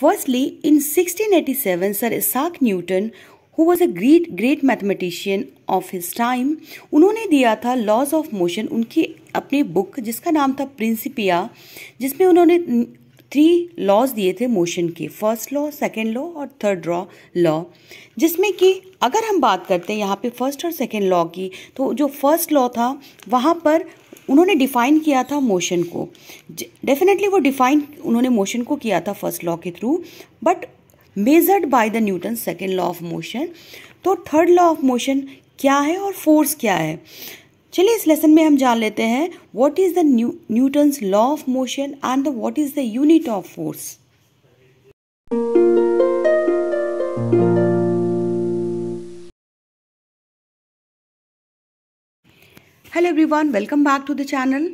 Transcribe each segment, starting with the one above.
Firstly, in 1687, Sir Isaac Newton, who was a great great mathematician of his time, उन्होंने दिया था laws of motion उनकी अपनी book जिसका नाम था प्रिंसिपिया जिसमें उन्होंने थ्री लॉज दिए थे मोशन के फर्स्ट लॉ सेकेंड लॉ और थर्ड लॉ लॉ जिसमें कि अगर हम बात करते हैं यहाँ पे फर्स्ट और सेकेंड लॉ की तो जो फर्स्ट लॉ था वहाँ पर उन्होंने डिफाइन किया था मोशन को डेफिनेटली वो डिफाइन उन्होंने मोशन को किया था फर्स्ट लॉ के through but measured by the Newton second law of motion तो थर्ड लॉ ऑफ मोशन क्या है और फोर्स क्या है चलिए इस लेसन में हम जान लेते हैं what is the Newton's law of motion and the what is the unit of force Hello everyone, welcome back to the channel.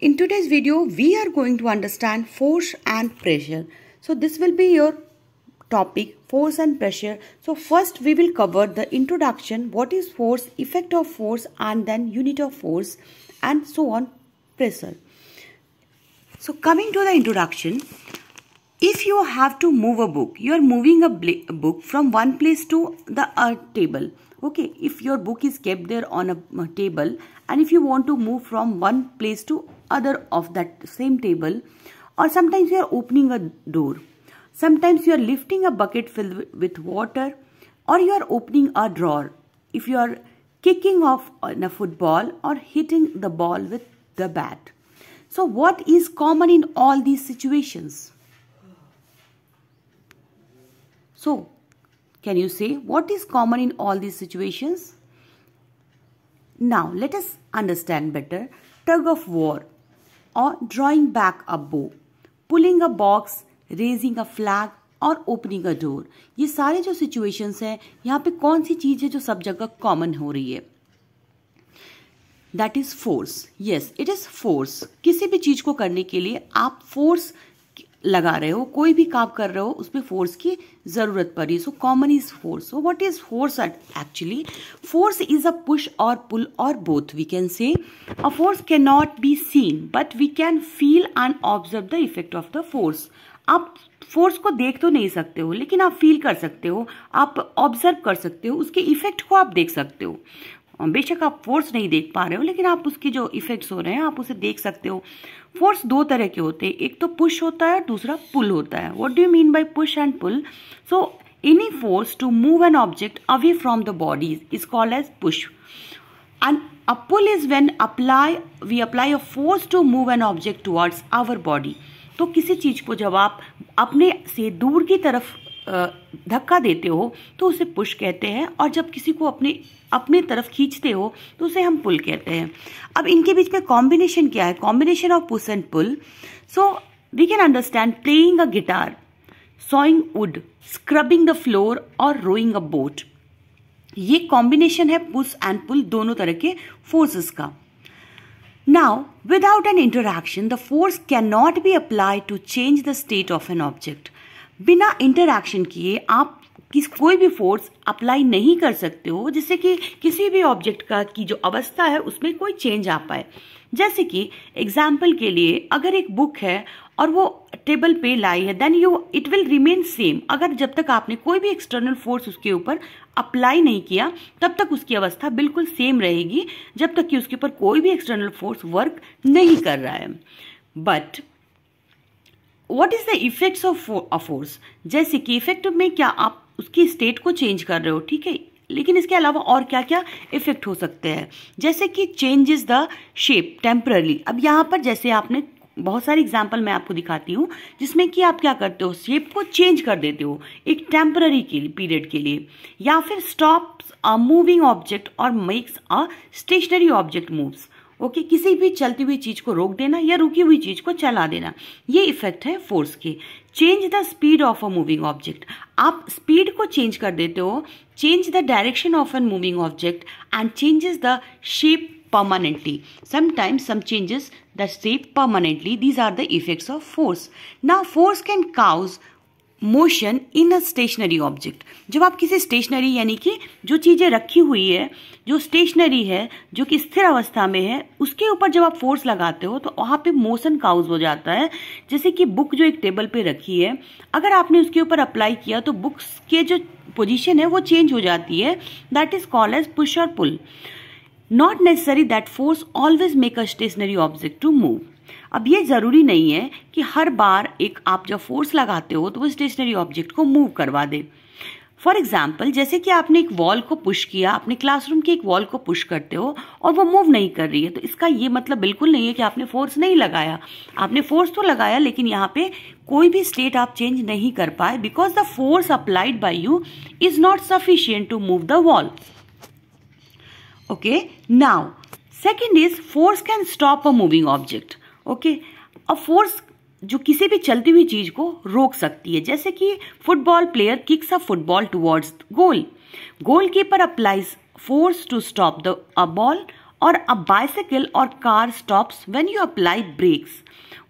In today's video, we are going to understand force and pressure. So this will be your topic, force and pressure. So first we will cover the introduction, what is force, effect of force and then unit of force and so on, pressure. So coming to the introduction, if you have to move a book you are moving a book from one place to the uh, table okay if your book is kept there on a, a uh, table and if you want to move from one place to other of that same table or sometimes you are opening a door sometimes you are lifting a bucket filled with water or you are opening a drawer if you are kicking off a football or hitting the ball with the bat so what is common in all these situations So, can you say what is common in all these situations? Now, let us understand better tug of war or drawing back a bow, pulling a box, raising a flag और opening a door ये सारे जो situations हैं यहाँ पे कौन सी चीज़ है जो सब जगह कॉमन हो रही है that is force yes it is force किसी भी चीज़ को करने के लिए आप फोर्स लगा रहे हो कोई भी काम कर रहे हो उसमें फोर्स की ज़रूरत पड़ी so common is force so what is force actually force is a push और पुल और both we can say a force can not be seen but we can feel and observe the effect of the force आप force को देख तो नहीं सकते हो लेकिन आप फील कर सकते हो आप ऑब्जर्व कर सकते हो उसके इफेक्ट को आप देख सकते हो बेशक आप फोर्स नहीं देख पा रहे हो लेकिन आप उसके जो इफेक्ट्स हो रहे हैं आप उसे देख सकते हो फोर्स दो तरह के होते हैं एक तो पुश होता है और दूसरा पुल होता है what do you mean by push and pull so any force to move an object away from the body is called as push and a pull is when apply we apply a force to move an object towards our body तो किसी चीज़ को जब आप अपने से दूर की तरफ धक्का देते हो तो उसे पुश कहते हैं और जब किसी को अपने अपने तरफ खींचते हो तो उसे हम पुल कहते हैं अब इनके बीच में कॉम्बिनेशन क्या है combination of push and pull so we can understand playing a guitar sawing wood scrubbing the floor और रोइंग अ बोट ये कॉम्बिनेशन है पुश एंड पुल दोनों तरह के फोर्सेस का now without an interaction the force can not be apply to change the state of an object बिना interaction किए आप किस कोई भी फोर्स अप्लाई नहीं कर सकते हो जिससे कि किसी भी ऑब्जेक्ट का की जो अवस्था है उसमें कोई चेंज आ पाए जैसे कि एग्जाम्पल के लिए अगर एक बुक है और वो टेबल पे लाई है then you it will remain same अगर जब तक आपने कोई भी एक्सटर्नल फोर्स उसके ऊपर अप्लाई नहीं किया तब तक उसकी अवस्था बिल्कुल सेम रहेगी जब तक कि उसके ऊपर कोई भी एक्सटर्नल फोर्स वर्क नहीं कर रहा है but what is the effects of a force जैसे कि इफ़ेक्ट में क्या आप उसकी स्टेट को चेंज कर रहे हो ठीक है लेकिन इसके अलावा और क्या क्या इफ़ेक्ट हो सकते हैं जैसे कि change is the shape temporary अब यहाँ पर जैसे आपने बहुत सारे एग्जाम्पल मैं आपको दिखाती हूँ जिसमें कि आप क्या करते हो शेप को चेंज कर देते हो एक टेम्पररी के पीरियड के लिए या फिर स्टॉप्स अ मूविंग ऑब्जेक्ट और makes a stationary object moves okay किसी भी चलती हुई चीज को रोक देना या रुकी हुई चीज को चला देना ये इफेक्ट है फोर्स के change the speed of a moving object आप स्पीड को चेंज कर देते हो change the direction of an moving object and changes the shape permanently sometimes some changes the shape permanently these are the effects of force ना force can cause motion in a stationary object जब आप किसी stationery यानी कि जो चीज़ें रखी हुई है जो स्टेशनरी है जो कि स्थिर अवस्था में है उसके ऊपर जब आप फोर्स लगाते हो तो वहाँ पे मोशन काउज हो जाता है जैसे कि बुक जो एक टेबल पे रखी है अगर आपने उसके ऊपर अप्लाई किया तो बुक्स के जो पोजिशन है वो चेंज हो जाती है that is called as push और pull not necessary that force always make a stationary object to move अब ये ज़रूरी नहीं है कि हर बार एक आप जब फोर्स लगाते हो तो वो स्टेशनरी ऑब्जेक्ट को मूव करवा दे फॉर एग्जाम्पल जैसे कि आपने एक वॉल को पुश किया अपने क्लासरूम की एक वॉल को पुश करते हो और वो मूव नहीं कर रही है तो इसका ये मतलब बिल्कुल नहीं है कि आपने फोर्स नहीं लगाया आपने फोर्स तो लगाया लेकिन यहाँ पे कोई भी स्टेट आप चेंज नहीं कर पाए because the force applied by you is not sufficient to move the wall okay now second is force can stop a moving object okay अब फोर्स जो किसी भी चलती हुई चीज को रोक सकती है जैसे कि football player kicks a football towards goal goalkeeper applies force to stop the a ball और अ बाइसाइकिल और car stop when you apply brakes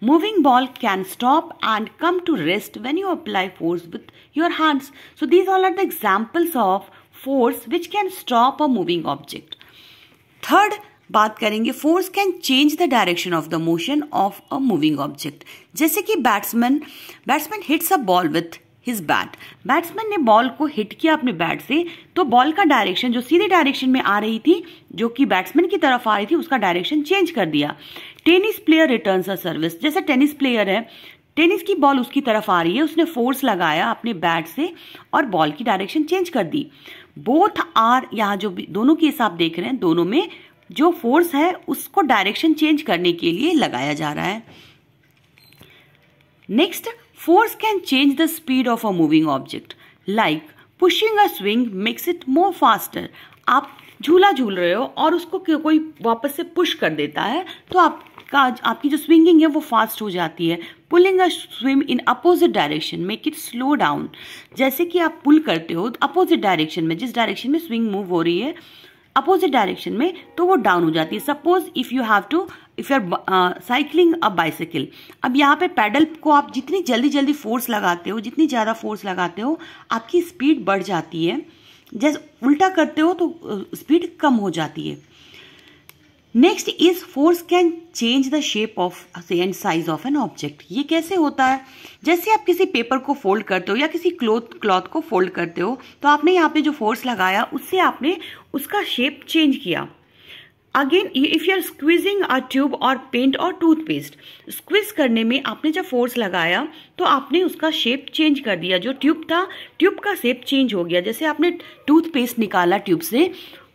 moving ball can stop and come to rest when you apply force with your hands so these all are the examples of force which can stop a moving object third बात करेंगे force can change the direction of the motion of a moving object जैसे कि batsman batsman hits a ball with his bat batsman ने ball को hit किया अपने bat से तो बॉल का डायरेक्शन जो सीधे डायरेक्शन में आ रही थी जो कि बैट्समैन की तरफ आ रही थी उसका डायरेक्शन चेंज कर दिया tennis player return a service जैसे टेनिस प्लेयर है टेनिस की बॉल उसकी तरफ आ रही है उसने फोर्स लगाया अपने बैट से और बॉल की डायरेक्शन चेंज कर दी बोथ आर यहाँ जो दोनों के हिसाब देख रहे हैं दोनों में जो फोर्स है उसको डायरेक्शन चेंज करने के लिए लगाया जा रहा है next force can change the speed of a moving object like pushing a swing makes it more faster आप झूला झूल रहे हो और उसको कोई वापस से पुश कर देता है तो आपका आपकी जो स्विंगिंग है वो फास्ट हो जाती है pulling a swim in opposite direction make it slow down जैसे कि आप पुल करते हो तो अपोजिट डायरेक्शन में जिस डायरेक्शन में स्विंग मूव हो रही है अपोजिट डायरेक्शन में तो वो डाउन हो जाती है suppose if you have to if you are cycling a bicycle अब यहाँ पे पैडल को आप जितनी जल्दी जल्दी फोर्स लगाते हो जितनी ज़्यादा फोर्स लगाते हो आपकी स्पीड बढ़ जाती है जैसे उल्टा करते हो तो स्पीड uh, कम हो जाती है next is force can change the shape of and size of an object ये कैसे होता है जैसे आप किसी पेपर को फोल्ड करते हो या किसी क्लोथ क्लॉथ को फोल्ड करते हो तो आपने यहाँ पे जो फोर्स लगाया उससे आपने उसका शेप चेंज किया again if you are squeezing a tube और पेंट और टूथपेस्ट स्क्विज करने में आपने जब फोर्स लगाया तो आपने उसका शेप चेंज कर दिया जो ट्यूब था ट्यूब का शेप चेंज हो गया जैसे आपने टूथपेस्ट निकाला ट्यूब से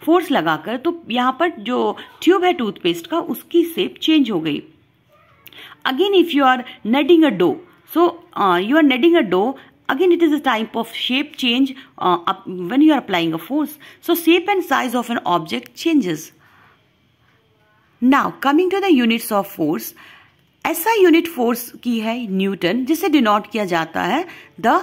फोर्स लगाकर तो यहाँ पर जो ट्यूब है टूथपेस्ट का उसकी सेप चेंज हो गई again if you are kneading a dough so you are kneading a dough again it is a type of shape change when you are applying a force so shape and size of an object changes now coming to the units of force ऐसा unit force की है newton जिसे denote किया जाता है the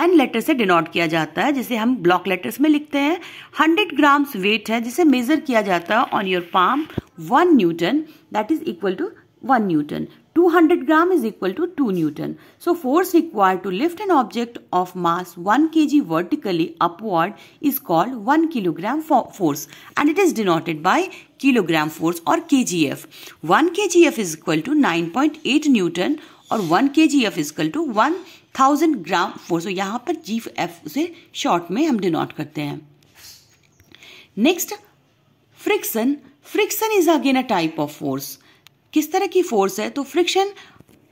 N letter से denote किया जाता है जिसे हम ब्लॉक लेटर्स में लिखते हैं हंड्रेड ग्राम्स वेट है जिसे मेजर किया जाता है on your palm one newton that is equal to one newton 200 gram is equal to two newton so force require to lift an object of mass 1 K G vertically upward is called 1 kilogram force and it is denoted by kilogram force और K G F one K G F is equal to nine point eight newton और one K G F is equal to one thousand gram force यहाँ पर जी F से short में हम denote करते हैं next friction friction is again a type of force किस तरह की फोर्स है तो फ्रिक्शन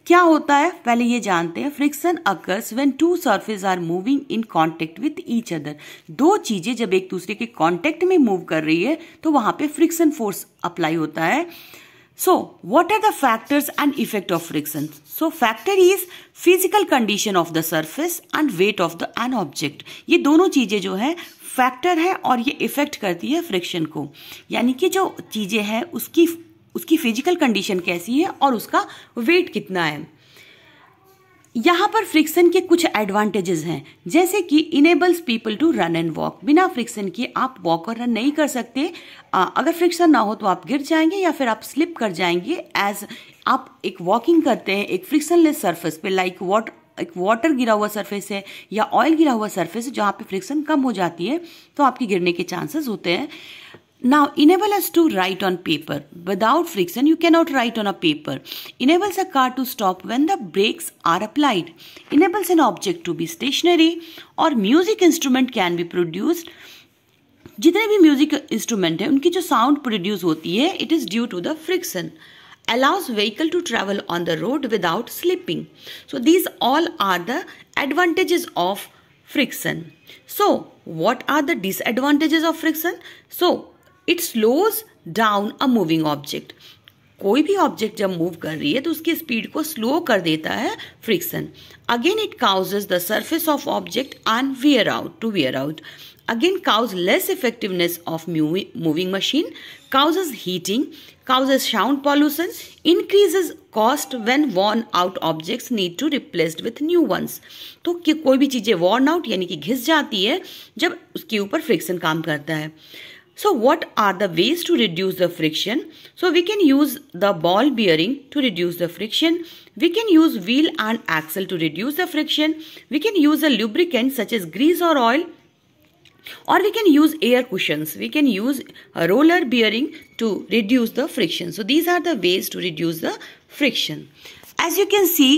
क्या होता है पहले ये जानते हैं friction occurs when two surface are moving in contact with each other दो चीजें जब एक दूसरे के कांटेक्ट में मूव कर रही है तो वहां पे फ्रिक्शन फोर्स अप्लाई होता है So, what are the factors and effect of friction? So, factor is physical condition of the surface and weight of the an object. ye dono cheeze jo hai factor hai aur ye effect karti hai friction ko yani ki jo cheeze hai uski uski physical condition kaisi hai aur uska weight kitna hai यहाँ पर friction के कुछ advantages हैं जैसे कि enables people to run and walk बिना friction के आप वॉक और रन नहीं कर सकते आ, अगर फ्रिक्शन ना हो तो आप गिर जाएंगे या फिर आप स्लिप कर जाएंगे एज आप एक वॉकिंग करते हैं एक फ्रिक्शनलेस सरफेस पे लाइक वॉट एक वाटर गिरा हुआ सरफेस है या ऑयल गिरा हुआ सरफेस है जहाँ पे फ्रिक्शन कम हो जाती है तो आपके गिरने के चांसेस होते हैं Now, enable us to write on paper. Without friction, you cannot write on a paper. Enables a car to stop when the brakes are applied. Enables an object to be stationary or music instrument can be produced. जितने भी music instrument हैं उनकी जो sound produce होती है it is due to the friction allows vehicle to travel on the road without slipping so these all are the advantages of friction so what are the disadvantages of friction so it slows down a moving object कोई भी object जब move कर रही है तो उसकी speed को slow कर देता है friction again it causes the surface of object on wear out to wear out again cause less effectiveness of moving machine causes heating causes sound pollution increases cost when worn out object need to replace with new ones तो कोई भी चीज़ें worn out यानी कि घिस जाती है जब उसके ऊपर फ्रिक्शन काम करता है So what are the ways to reduce the friction? So we can use the ball bearing to reduce the friction. We can use wheel and axle to reduce the friction. We can use a lubricant such as grease or oil. Or we can use air cushions. We can use a roller bearing to reduce the friction. So these are the ways to reduce the friction. As you can see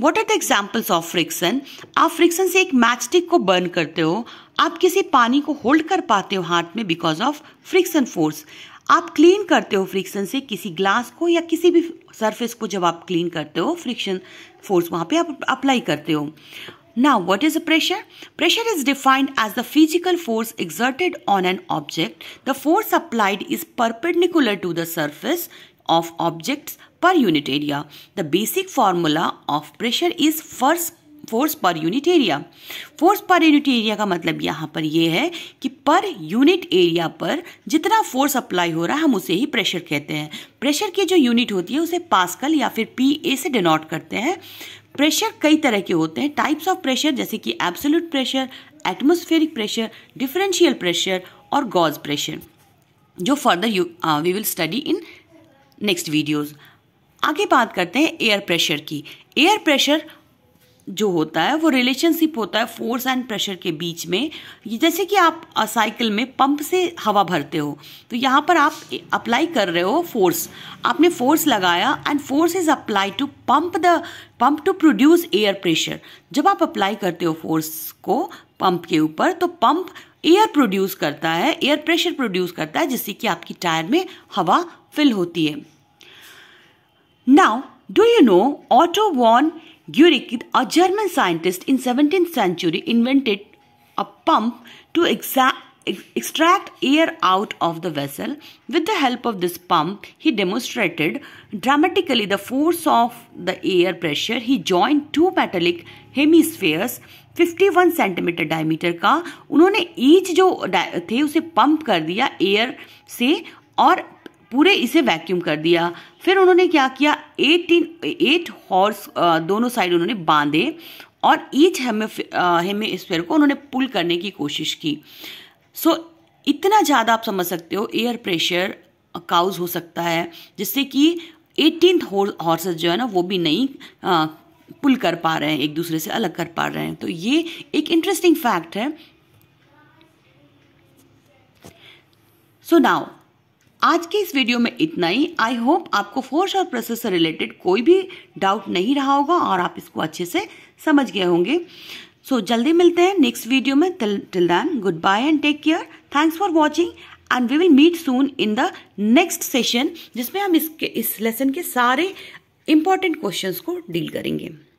what are the examples of friction आप friction से एक match stick को burn करते हो आप किसी पानी को होल्ड कर पाते हो हाथ में बिकॉज ऑफ फ्रिक्सन फोर्स आप क्लीन करते हो फ्रिक्शन से किसी ग्लास को या किसी भी सरफेस को जब आप क्लीन करते हो फ्रिक्शन फोर्स वहां पे आप अप्लाई करते हो now what is a pressure pressure is defined as the physical force exerted on an object the force applied is perpendicular to the surface of objects per unit area the basic formula of pressure is first force per unit area force per unit area का मतलब यहाँ पर यह है कि पर unit area पर जितना फोर्स अप्लाई हो रहा है हम उसे ही प्रेशर कहते हैं प्रेशर की जो यूनिट होती है उसे पास्कल या फिर पी ए से डिनोट करते हैं प्रेशर कई तरह के होते हैं टाइप्स ऑफ प्रेशर जैसे कि absolute pressure atmospheric pressure differential pressure और गॉज प्रेशर जो further you we will study in next videos आगे बात करते हैं एयर प्रेशर की एयर प्रेशर जो होता है वो रिलेशनशिप होता है फोर्स एंड प्रेशर के बीच में जैसे कि आप साइकिल में पंप से हवा भरते हो तो यहाँ पर आप अप्लाई कर रहे हो फोर्स आपने फोर्स लगाया and force is apply to pump the pump to produce air pressure जब आप अप्लाई करते हो फोर्स को पंप के ऊपर तो पंप एयर प्रोड्यूस करता है एयर प्रेशर प्रोड्यूस करता है जिससे कि आपकी टायर में हवा फिल होती है Now, do you know Otto von Guericke, a German scientist in 17th century, invented a pump to extract air out of the vessel. With the help of this pump, he demonstrated dramatically the force of the air pressure. He joined two metallic hemispheres 51 centimetre diameter का उन्होंने each जो थे उसे pump कर दिया air से और पूरे इसे वैक्यूम कर दिया फिर उन्होंने क्या किया एटीन एट हॉर्स दोनों साइड उन्होंने बांधे और ईच स्पेयर को उन्होंने पुल करने की कोशिश की सो so, इतना ज़्यादा आप समझ सकते हो एयर प्रेशर काउज हो सकता है जिससे कि एटीन हॉर्सेस जो है ना वो भी नहीं आ, पुल कर पा रहे हैं एक दूसरे से अलग कर पा रहे हैं तो ये एक इंटरेस्टिंग फैक्ट है सो नाउ आज के इस वीडियो में इतना ही आई होप आपको फोर्स और प्रोसेस से रिलेटेड कोई भी डाउट नहीं रहा होगा और आप इसको अच्छे से समझ गए होंगे सो so, जल्दी मिलते हैं नेक्स्ट वीडियो में till then good bye and take care thanks for watching and we will meet soon in the next session जिसमें हम इसके इस लेसन के सारे इंपॉर्टेंट क्वेश्चन को डील करेंगे